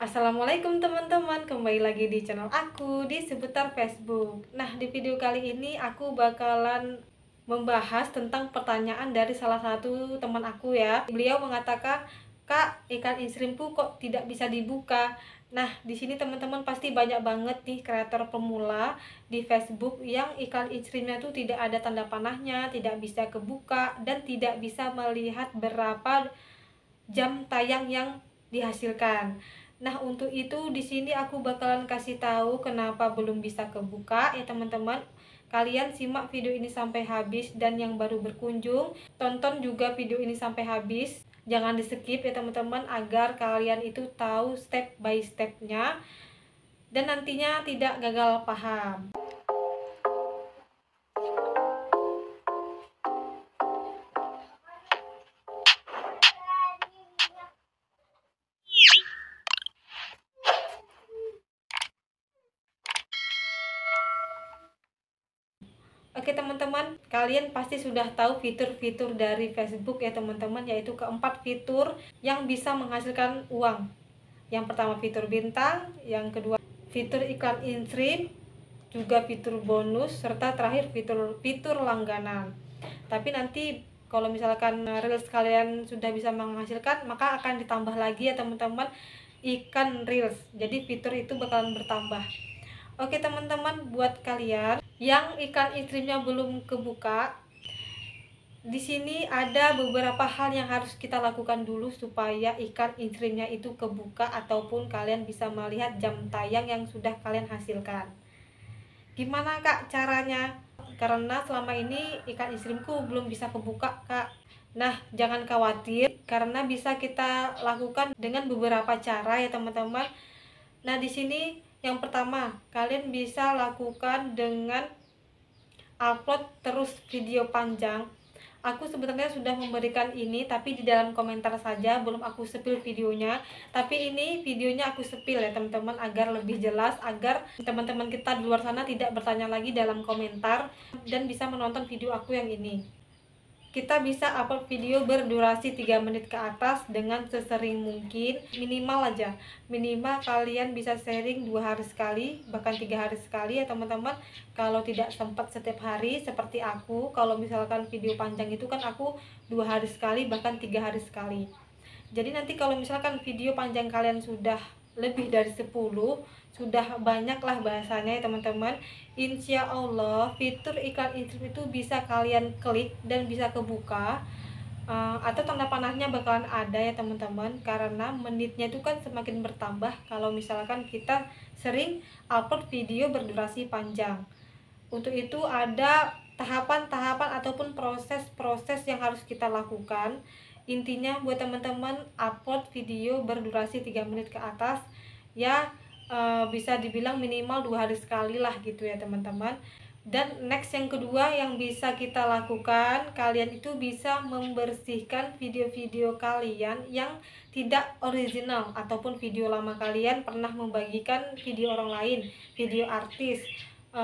Assalamualaikum teman-teman, kembali lagi di channel aku di seputar Facebook Nah di video kali ini aku bakalan membahas tentang pertanyaan dari salah satu teman aku ya Beliau mengatakan, Kak ikan insrimpu kok tidak bisa dibuka Nah di sini teman-teman pasti banyak banget nih kreator pemula di Facebook yang ikan insrimnya tuh tidak ada tanda panahnya, tidak bisa kebuka dan tidak bisa melihat berapa jam tayang yang dihasilkan Nah, untuk itu di sini aku bakalan kasih tahu kenapa belum bisa kebuka ya teman-teman. Kalian simak video ini sampai habis dan yang baru berkunjung, tonton juga video ini sampai habis. Jangan di-skip ya teman-teman agar kalian itu tahu step by stepnya dan nantinya tidak gagal paham. Oke teman-teman, kalian pasti sudah tahu fitur-fitur dari Facebook ya teman-teman, yaitu keempat fitur yang bisa menghasilkan uang. Yang pertama fitur bintang, yang kedua fitur iklan in-stream, juga fitur bonus, serta terakhir fitur fitur langganan. Tapi nanti kalau misalkan reels kalian sudah bisa menghasilkan, maka akan ditambah lagi ya teman-teman ikan reels. Jadi fitur itu bakalan bertambah. Oke teman-teman, buat kalian yang ikan istrinya belum kebuka di sini ada beberapa hal yang harus kita lakukan dulu supaya ikan istrinya itu kebuka ataupun kalian bisa melihat jam tayang yang sudah kalian hasilkan gimana kak caranya karena selama ini ikan intrimku belum bisa kebuka kak nah jangan khawatir karena bisa kita lakukan dengan beberapa cara ya teman-teman nah di sini yang pertama, kalian bisa lakukan dengan upload terus video panjang. Aku sebenarnya sudah memberikan ini tapi di dalam komentar saja belum aku sepil videonya. Tapi ini videonya aku sepil ya teman-teman agar lebih jelas agar teman-teman kita di luar sana tidak bertanya lagi dalam komentar dan bisa menonton video aku yang ini kita bisa upload video berdurasi 3 menit ke atas dengan sesering mungkin minimal aja minimal kalian bisa sharing dua hari sekali bahkan tiga hari sekali ya teman-teman kalau tidak sempat setiap hari seperti aku kalau misalkan video panjang itu kan aku dua hari sekali bahkan tiga hari sekali jadi nanti kalau misalkan video panjang kalian sudah lebih dari 10 sudah banyaklah bahasanya ya, teman-teman Insya Allah fitur iklan itu bisa kalian klik dan bisa kebuka uh, atau tanda panahnya bakalan ada ya teman-teman karena menitnya itu kan semakin bertambah kalau misalkan kita sering upload video berdurasi panjang untuk itu ada tahapan-tahapan ataupun proses-proses yang harus kita lakukan intinya buat teman-teman upload video berdurasi 3 menit ke atas ya e, bisa dibilang minimal dua hari sekali lah gitu ya teman-teman dan next yang kedua yang bisa kita lakukan kalian itu bisa membersihkan video-video kalian yang tidak original ataupun video lama kalian pernah membagikan video orang lain video artis e,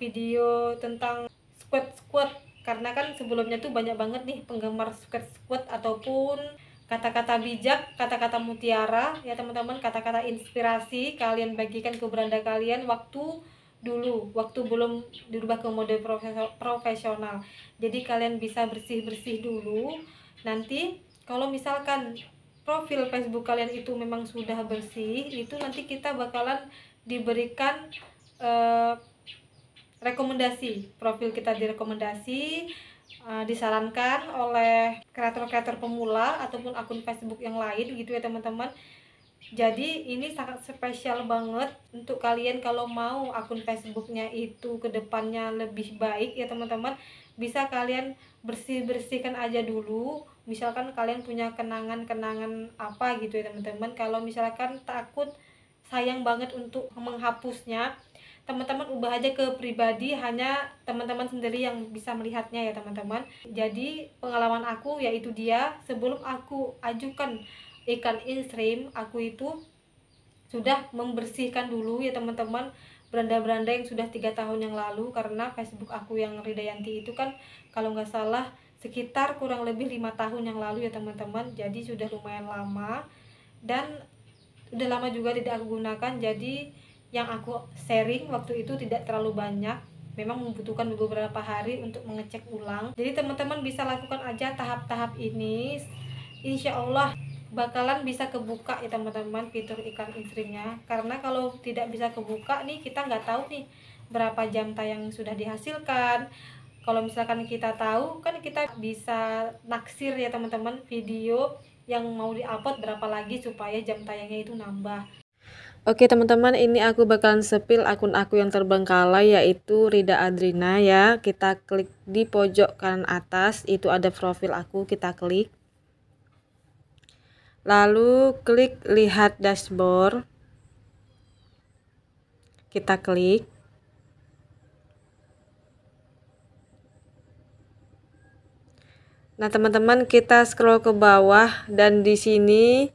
video tentang squad squad karena kan sebelumnya tuh banyak banget nih penggemar squad squad ataupun kata-kata bijak, kata-kata mutiara ya teman-teman, kata-kata inspirasi kalian bagikan ke beranda kalian waktu dulu, waktu belum dirubah ke mode profesional. Jadi kalian bisa bersih-bersih dulu. Nanti kalau misalkan profil Facebook kalian itu memang sudah bersih, itu nanti kita bakalan diberikan uh, rekomendasi. Profil kita direkomendasi Eh, disarankan oleh kreator-kreator pemula ataupun akun Facebook yang lain gitu ya teman-teman jadi ini sangat spesial banget untuk kalian kalau mau akun Facebooknya itu kedepannya lebih baik ya teman-teman bisa kalian bersih-bersihkan aja dulu misalkan kalian punya kenangan-kenangan apa gitu ya teman-teman kalau misalkan takut sayang banget untuk menghapusnya teman-teman ubah aja ke pribadi hanya teman-teman sendiri yang bisa melihatnya ya teman-teman jadi pengalaman aku yaitu dia sebelum aku ajukan ikan instream aku itu sudah membersihkan dulu ya teman-teman beranda-beranda yang sudah tiga tahun yang lalu karena Facebook aku yang Ridayanti itu kan kalau nggak salah sekitar kurang lebih lima tahun yang lalu ya teman-teman jadi sudah lumayan lama dan udah lama juga tidak aku gunakan jadi yang aku sharing waktu itu tidak terlalu banyak memang membutuhkan beberapa hari untuk mengecek ulang jadi teman-teman bisa lakukan aja tahap-tahap ini insya Allah bakalan bisa kebuka ya teman-teman fitur ikan istrinya karena kalau tidak bisa kebuka nih kita nggak tahu nih berapa jam tayang sudah dihasilkan kalau misalkan kita tahu kan kita bisa naksir ya teman-teman video yang mau diupload berapa lagi supaya jam tayangnya itu nambah Oke teman-teman ini aku bakalan sepil akun aku yang terbengkalai yaitu Rida Adrina ya Kita klik di pojok kanan atas itu ada profil aku kita klik Lalu klik lihat dashboard Kita klik Nah teman-teman kita scroll ke bawah dan di sini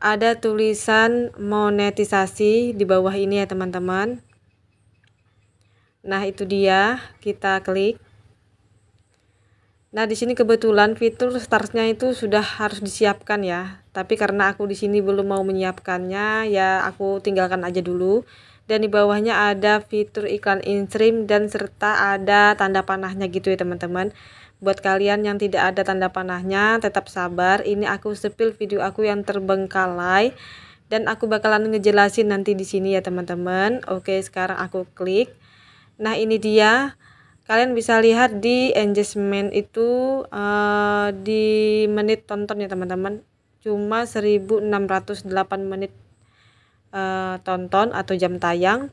ada tulisan monetisasi di bawah ini ya teman-teman nah itu dia kita klik nah di sini kebetulan fitur starsnya itu sudah harus disiapkan ya tapi karena aku di sini belum mau menyiapkannya ya aku tinggalkan aja dulu dan di bawahnya ada fitur iklan in stream dan serta ada tanda panahnya gitu ya teman-teman Buat kalian yang tidak ada tanda panahnya, tetap sabar. Ini aku sepil video aku yang terbengkalai dan aku bakalan ngejelasin nanti di sini ya teman-teman. Oke, sekarang aku klik. Nah, ini dia. Kalian bisa lihat di engagement itu uh, di menit tonton ya teman-teman. Cuma 1608 menit uh, tonton atau jam tayang.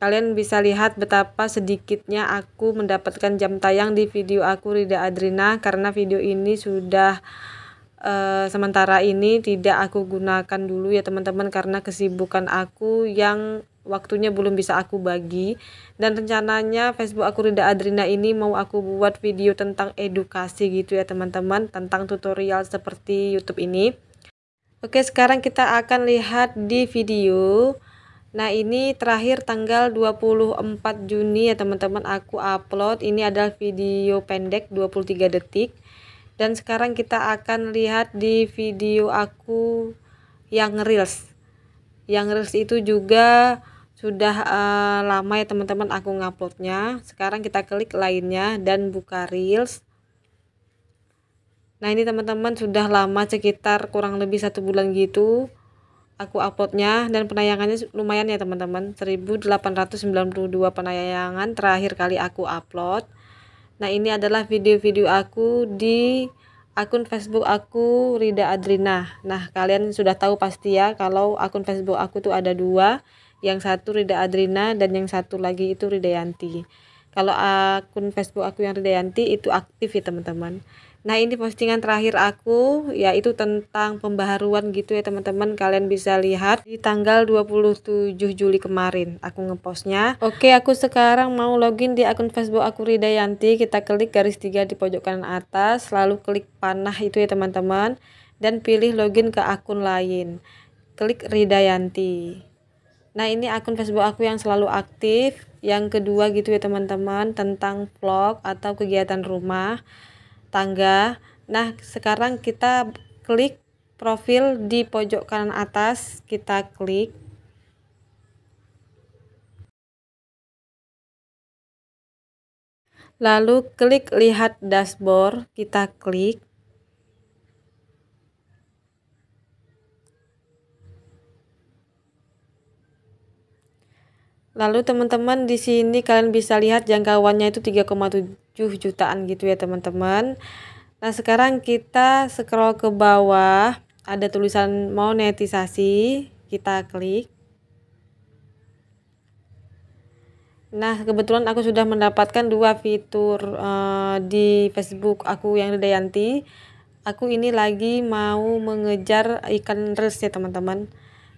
Kalian bisa lihat betapa sedikitnya aku mendapatkan jam tayang di video aku Rida Adrina karena video ini sudah uh, sementara ini tidak aku gunakan dulu ya teman-teman karena kesibukan aku yang waktunya belum bisa aku bagi dan rencananya Facebook aku Rida Adrina ini mau aku buat video tentang edukasi gitu ya teman-teman tentang tutorial seperti YouTube ini. Oke, sekarang kita akan lihat di video Nah ini terakhir tanggal 24 Juni ya teman-teman aku upload ini adalah video pendek 23 detik dan sekarang kita akan lihat di video aku yang reels yang reels itu juga sudah uh, lama ya teman-teman aku nguploadnya sekarang kita klik lainnya dan buka reels nah ini teman-teman sudah lama sekitar kurang lebih satu bulan gitu aku uploadnya dan penayangannya lumayan ya teman-teman 1892 penayangan terakhir kali aku upload nah ini adalah video-video aku di akun Facebook aku Rida Adrina nah kalian sudah tahu pasti ya kalau akun Facebook aku tuh ada dua yang satu Rida Adrina dan yang satu lagi itu Rida Yanti. kalau akun Facebook aku yang Rida Yanti itu aktif ya teman-teman Nah ini postingan terakhir aku yaitu tentang pembaharuan gitu ya teman-teman kalian bisa lihat di tanggal 27 Juli kemarin aku ngepostnya Oke aku sekarang mau login di akun Facebook aku Rida Yanti kita klik garis tiga di pojok kanan atas lalu klik panah itu ya teman-teman dan pilih login ke akun lain klik Rida Yanti Nah ini akun Facebook aku yang selalu aktif Yang kedua gitu ya teman-teman Tentang vlog atau kegiatan rumah tangga. Nah, sekarang kita klik profil di pojok kanan atas, kita klik. Lalu klik lihat dashboard, kita klik. Lalu teman-teman di sini kalian bisa lihat jangkauannya itu jutaan gitu ya teman-teman nah sekarang kita scroll ke bawah ada tulisan monetisasi kita klik Nah, kebetulan aku sudah mendapatkan dua fitur uh, di Facebook aku yang Dayanti. Aku ini lagi mau mengejar ikan res ya, teman-teman.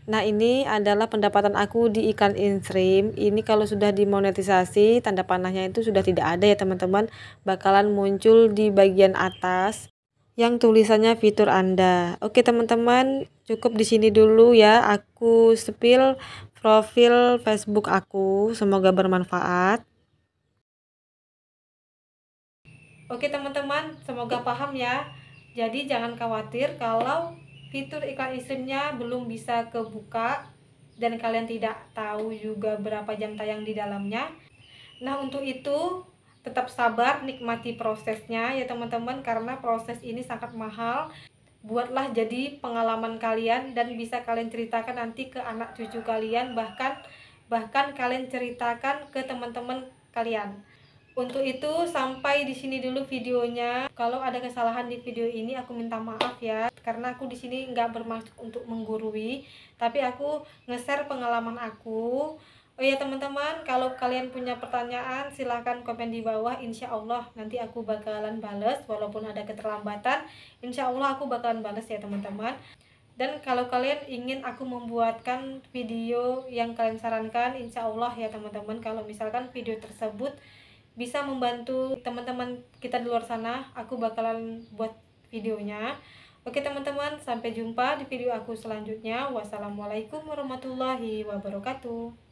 Nah ini adalah pendapatan aku di iklan Instream. Ini kalau sudah dimonetisasi tanda panahnya itu sudah tidak ada ya teman-teman. Bakalan muncul di bagian atas yang tulisannya fitur Anda. Oke teman-teman cukup di sini dulu ya. Aku spill profil Facebook aku. Semoga bermanfaat. Oke teman-teman semoga paham ya. Jadi jangan khawatir kalau fitur iklan istrinya belum bisa kebuka dan kalian tidak tahu juga berapa jam tayang di dalamnya nah untuk itu tetap sabar nikmati prosesnya ya teman-teman karena proses ini sangat mahal buatlah jadi pengalaman kalian dan bisa kalian ceritakan nanti ke anak cucu kalian bahkan bahkan kalian ceritakan ke teman-teman kalian untuk itu sampai di sini dulu videonya. Kalau ada kesalahan di video ini aku minta maaf ya karena aku di sini nggak bermaksud untuk menggurui, tapi aku nge-share pengalaman aku. Oh ya teman-teman, kalau kalian punya pertanyaan silahkan komen di bawah. Insya Allah nanti aku bakalan bales walaupun ada keterlambatan. Insya Allah aku bakalan bales ya teman-teman. Dan kalau kalian ingin aku membuatkan video yang kalian sarankan, insya Allah ya teman-teman. Kalau misalkan video tersebut bisa membantu teman-teman kita di luar sana aku bakalan buat videonya oke teman-teman sampai jumpa di video aku selanjutnya wassalamualaikum warahmatullahi wabarakatuh